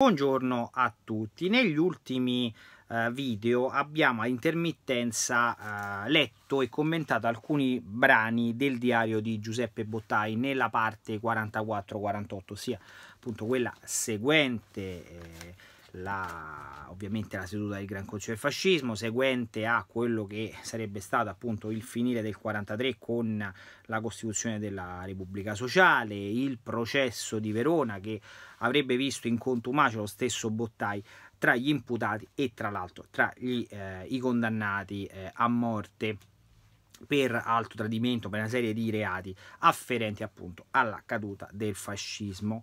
Buongiorno a tutti, negli ultimi eh, video abbiamo a intermittenza eh, letto e commentato alcuni brani del diario di Giuseppe Bottai nella parte 44-48, ossia appunto quella seguente eh, la, ovviamente la seduta del Gran Consiglio del Fascismo, seguente a quello che sarebbe stato appunto il finire del 1943 con la Costituzione della Repubblica Sociale, il processo di Verona che avrebbe visto in contumacia lo stesso Bottai tra gli imputati e tra l'altro tra gli, eh, i condannati eh, a morte per alto tradimento, per una serie di reati afferenti appunto alla caduta del fascismo.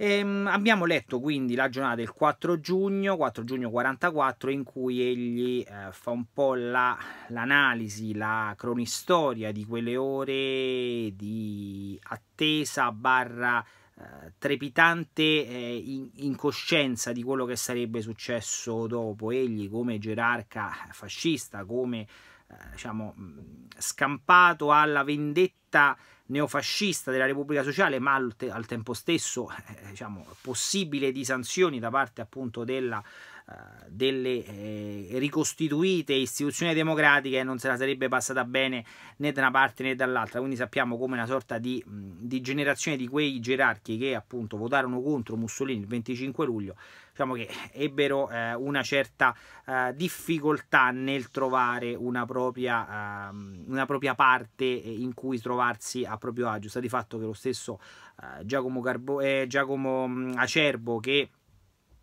Ehm, abbiamo letto quindi la giornata del 4 giugno, 4 giugno 44, in cui egli eh, fa un po' l'analisi, la, la cronistoria di quelle ore di attesa barra eh, trepidante eh, in, incoscienza di quello che sarebbe successo dopo. Egli come gerarca fascista, come eh, diciamo, mm, scampato alla vendetta neofascista della Repubblica Sociale, ma al, te al tempo stesso eh, diciamo, possibile di sanzioni da parte appunto della delle eh, ricostituite istituzioni democratiche non se la sarebbe passata bene né da una parte né dall'altra quindi sappiamo come una sorta di, di generazione di quei gerarchi che appunto votarono contro Mussolini il 25 luglio diciamo che ebbero eh, una certa eh, difficoltà nel trovare una propria, ehm, una propria parte in cui trovarsi a proprio agio sta di fatto che lo stesso eh, Giacomo, Carbo, eh, Giacomo Acerbo che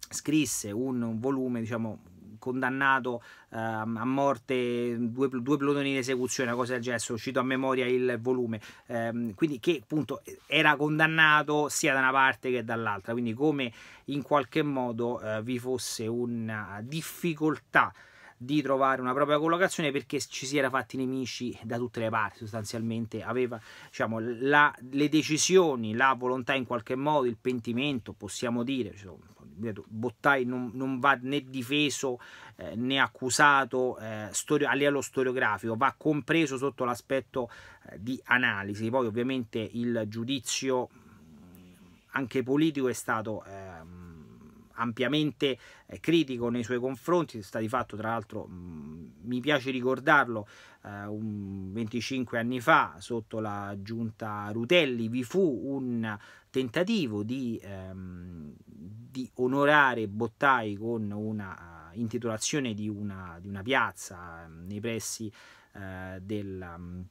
scrisse un, un volume, diciamo, condannato uh, a morte due, due plotoni di esecuzione, una cosa del genere, uscito a memoria il volume, um, quindi che appunto era condannato sia da una parte che dall'altra, quindi come in qualche modo uh, vi fosse una difficoltà di trovare una propria collocazione perché ci si era fatti nemici da tutte le parti sostanzialmente aveva diciamo la, le decisioni la volontà in qualche modo il pentimento possiamo dire insomma, Bottai non, non va né difeso eh, né accusato eh, storio, a livello storiografico, va compreso sotto l'aspetto eh, di analisi. Poi ovviamente il giudizio mm, anche politico è stato... Ehm, ampiamente eh, critico nei suoi confronti, sta di fatto tra l'altro mm, mi piace ricordarlo eh, un 25 anni fa sotto la giunta Rutelli vi fu un tentativo di, ehm, di onorare Bottai con una eh, intitolazione di una, di una piazza ehm, nei pressi eh, del mm,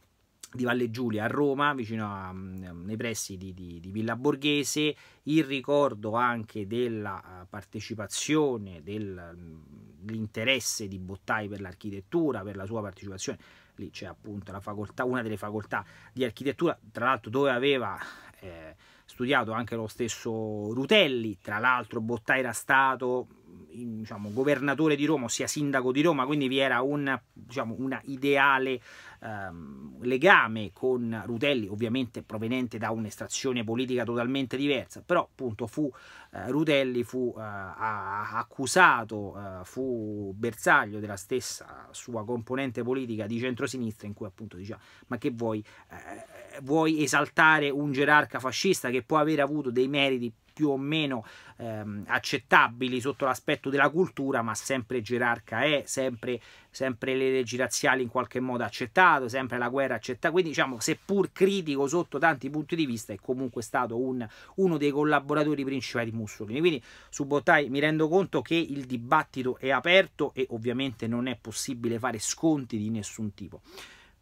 di Valle Giulia a Roma, vicino a, mm, nei pressi di, di, di, Villa Borghese, il ricordo anche della eh, partecipazione, dell'interesse mm, di Bottai per l'architettura, per la sua partecipazione, lì c'è appunto la facoltà, una delle facoltà di architettura, tra l'altro dove aveva eh, studiato anche lo stesso Rutelli, tra l'altro Bottai era stato diciamo, governatore di Roma, ossia sindaco di Roma, quindi vi era un, diciamo, una ideale ehm, legame con Rutelli, ovviamente proveniente da un'estrazione politica totalmente diversa, però appunto fu, eh, Rutelli fu eh, accusato, eh, fu bersaglio della stessa sua componente politica di centrosinistra in cui appunto diceva ma che vuoi, eh, vuoi esaltare un gerarca fascista che può aver avuto dei meriti più o meno ehm, accettabili sotto l'aspetto della cultura, ma sempre gerarca è, sempre, sempre le leggi razziali in qualche modo accettate stato sempre la guerra, eccetera. Quindi, diciamo, seppur critico sotto tanti punti di vista, è comunque stato un, uno dei collaboratori principali di Mussolini. Quindi, su Bottai mi rendo conto che il dibattito è aperto e ovviamente non è possibile fare sconti di nessun tipo.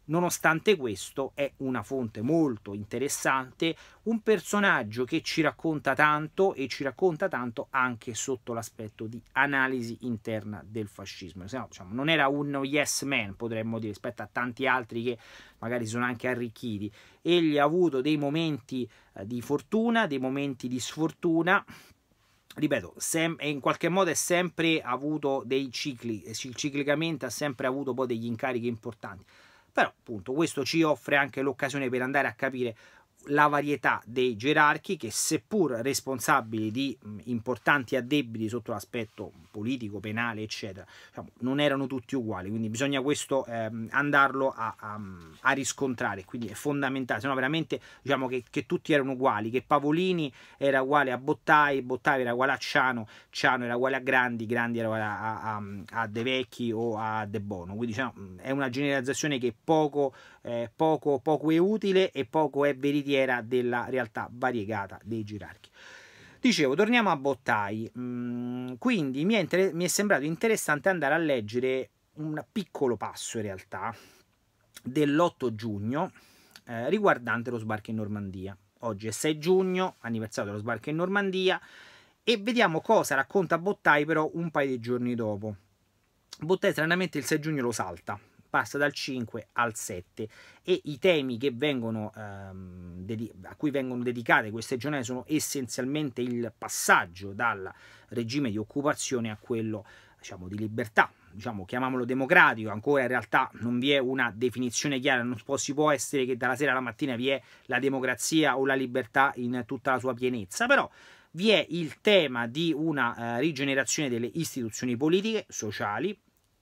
Nonostante questo è una fonte molto interessante, un personaggio che ci racconta tanto e ci racconta tanto anche sotto l'aspetto di analisi interna del fascismo. No, diciamo, non era un yes man, potremmo dire, rispetto a tanti altri che magari sono anche arricchiti. Egli ha avuto dei momenti eh, di fortuna, dei momenti di sfortuna, ripeto, in qualche modo è sempre avuto dei cicli, ciclicamente ha sempre avuto poi degli incarichi importanti però appunto questo ci offre anche l'occasione per andare a capire la varietà dei gerarchi che seppur responsabili di importanti addebiti sotto l'aspetto politico, penale, eccetera, diciamo, non erano tutti uguali, quindi bisogna questo ehm, andarlo a, a, a, riscontrare, quindi è fondamentale, se no veramente diciamo che, che, tutti erano uguali, che Pavolini era uguale a Bottai, Bottai era uguale a Ciano, Ciano era uguale a Grandi, Grandi era uguale a, a De Vecchi o a De Bono, quindi diciamo, è una generalizzazione che poco, eh, poco, poco è utile e poco è veritiera frontiera della realtà variegata dei gerarchi. Dicevo, torniamo a Bottai. Mm, quindi mi è, inter- mi è sembrato interessante andare a leggere un piccolo passo in realtà dell'8 giugno eh, riguardante lo sbarco in Normandia. Oggi è 6 giugno, anniversario dello sbarco in Normandia, e vediamo cosa racconta Bottai però un paio di giorni dopo. Bottai stranamente il 6 giugno lo salta, passa dal 5 al 7 e i temi vengono, ehm, a cui vengono dedicate queste giornate sono essenzialmente il passaggio dal regime di occupazione a quello diciamo, di libertà, diciamo, chiamiamolo democratico, ancora in realtà non vi è una definizione chiara, non si può essere che dalla sera alla mattina vi è la democrazia o la libertà in tutta la sua pienezza, però vi è il tema di una eh, rigenerazione delle istituzioni politiche, sociali,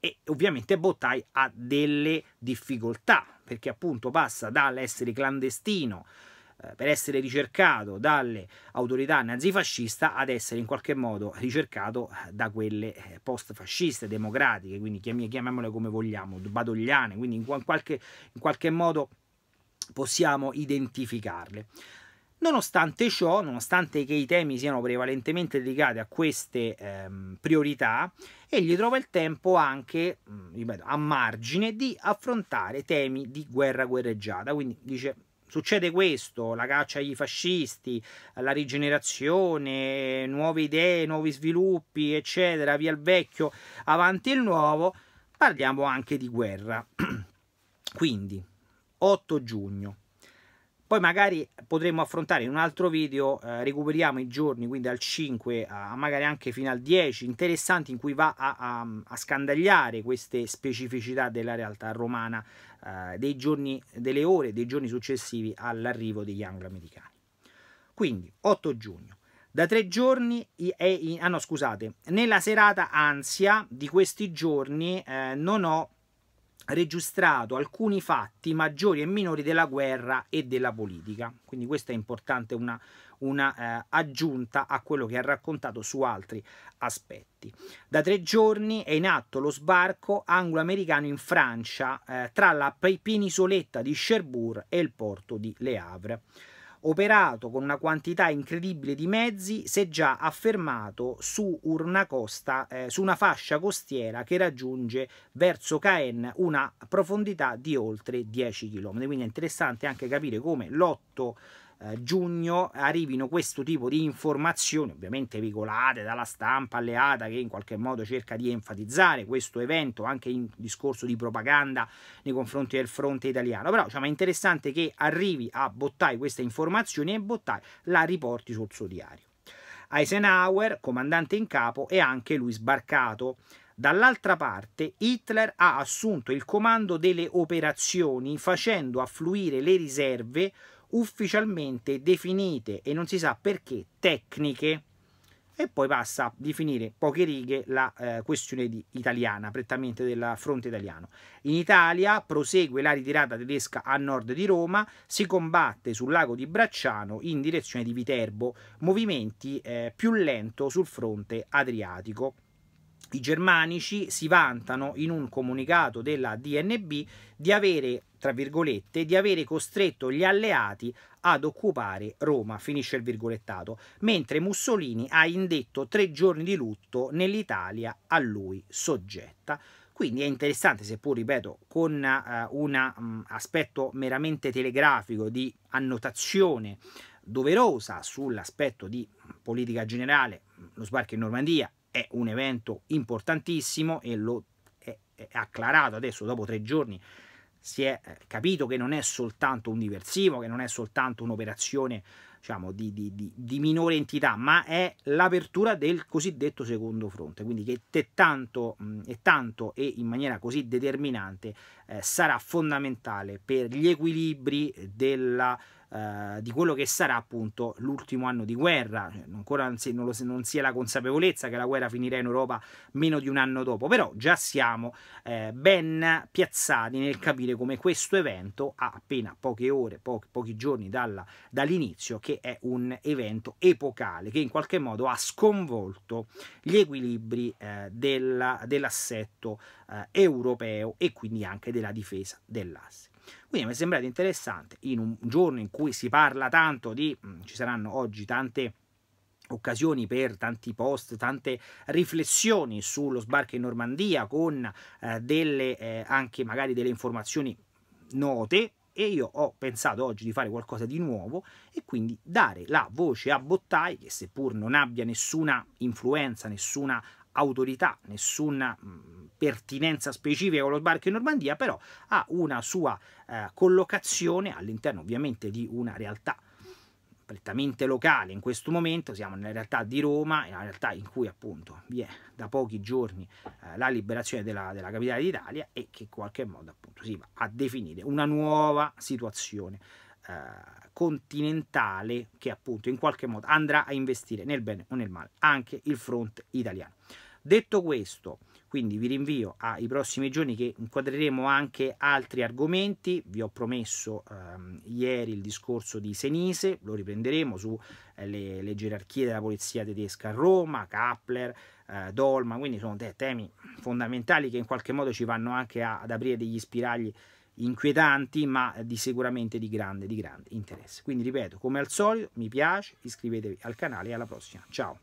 e ovviamente Bottai ha delle difficoltà perché appunto passa dall'essere clandestino eh, per essere ricercato dalle autorità nazifasciste ad essere in qualche modo ricercato eh, da quelle eh, post fasciste democratiche, quindi chiamiamole come vogliamo, badogliane, quindi in qualche, in qualche modo possiamo identificarle. Nonostante ciò, nonostante che i temi siano prevalentemente dedicati a queste ehm, priorità, egli trova il tempo anche, mm, ripeto, a margine di affrontare temi di guerra guerreggiata. Quindi dice succede questo, la caccia agli fascisti, la rigenerazione, nuove idee, nuovi sviluppi, eccetera, via il vecchio, avanti il nuovo, parliamo anche di guerra. Quindi, 8 giugno, poi magari potremo affrontare in un altro video, eh, recuperiamo i giorni, quindi dal 5 a magari anche fino al 10, interessanti in cui va a, a, a scandagliare queste specificità della realtà romana, eh, dei giorni, delle ore, dei giorni successivi all'arrivo degli angloamericani. Quindi 8 giugno. Da tre giorni, in, ah no scusate, nella serata ansia di questi giorni eh, non ho registrato alcuni fatti maggiori e minori della guerra e della politica. Quindi questa è importante una, una eh, aggiunta a quello che ha raccontato su altri aspetti. Da tre giorni è in atto lo sbarco anglo-americano in Francia eh, tra la isoletta di Cherbourg e il porto di Le Havre operato con una quantità incredibile di mezzi, si è già affermato su una, costa, eh, su una fascia costiera che raggiunge verso Caen una profondità di oltre 10 km. Quindi è interessante anche capire come l'otto eh, giugno arrivino questo tipo di informazioni, ovviamente veicolate dalla stampa alleata che in qualche modo cerca di enfatizzare questo evento anche in discorso di propaganda nei confronti del fronte italiano. Però diciamo, è interessante che arrivi a Bottai queste informazioni e Bottai la riporti sul suo diario. Eisenhower, comandante in capo, è anche lui sbarcato. Dall'altra parte, Hitler ha assunto il comando delle operazioni facendo affluire le riserve ufficialmente definite e non si sa perché tecniche e poi passa a definire poche righe la eh, questione di, italiana, prettamente del fronte italiano. In Italia prosegue la ritirata tedesca a nord di Roma, si combatte sul lago di Bracciano in direzione di Viterbo, movimenti eh, più lento sul fronte adriatico. I germanici si vantano in un comunicato della DNB di avere, tra virgolette, di avere costretto gli alleati ad occupare Roma, finisce il virgolettato, mentre Mussolini ha indetto tre giorni di lutto nell'Italia a lui soggetta. Quindi è interessante, seppur ripeto, con eh, un mm, aspetto meramente telegrafico di annotazione doverosa sull'aspetto di politica generale, mm, lo sbarco in Normandia è un evento importantissimo e lo è, è acclarato adesso dopo tre giorni si è eh, capito che non è soltanto un diversivo, che non è soltanto un'operazione diciamo, di, di, di, di, minore entità, ma è l'apertura del cosiddetto secondo fronte, quindi che è tanto, è mm, tanto e in maniera così determinante eh, sarà fondamentale per gli equilibri della eh, di quello che sarà appunto l'ultimo anno di guerra, cioè, ancora non si, lo, non si, è la consapevolezza che la guerra finirà in Europa meno di un anno dopo, però già siamo eh, ben piazzati nel capire come questo evento ha appena poche ore, pochi, pochi giorni dalla, dall'inizio, che è un evento epocale che in qualche modo ha sconvolto gli equilibri eh, della, dell'assetto eh, europeo e quindi anche della difesa dell'asse. Quindi mi è sembrato interessante in un giorno in cui si parla tanto di, mm, ci saranno oggi tante occasioni per tanti post, tante riflessioni sullo sbarco in Normandia con eh, delle, eh, anche magari delle informazioni note e io ho pensato oggi di fare qualcosa di nuovo e quindi dare la voce a Bottai che seppur non abbia nessuna influenza, nessuna autorità, nessuna mh, mm, pertinenza specifica con lo sbarco in Normandia, però ha una sua eh, collocazione all'interno ovviamente di una realtà prettamente locale in questo momento, siamo nella realtà di Roma, una realtà in cui appunto vi è da pochi giorni eh, la liberazione della, della capitale d'Italia e che in qualche modo appunto si va a definire una nuova situazione eh, continentale che appunto in qualche modo andrà a investire nel bene o nel male anche il fronte italiano. Detto questo, quindi vi rinvio ai prossimi giorni che inquadreremo anche altri argomenti vi ho promesso ehm, ieri il discorso di Senise lo riprenderemo sulle eh, le gerarchie della polizia tedesca a Roma Kappler eh, Dolma quindi sono te temi fondamentali che in qualche modo ci vanno anche a, ad aprire degli spiragli inquietanti ma di sicuramente di grande di grande interesse quindi ripeto come al solito mi piace iscrivetevi al canale e alla prossima ciao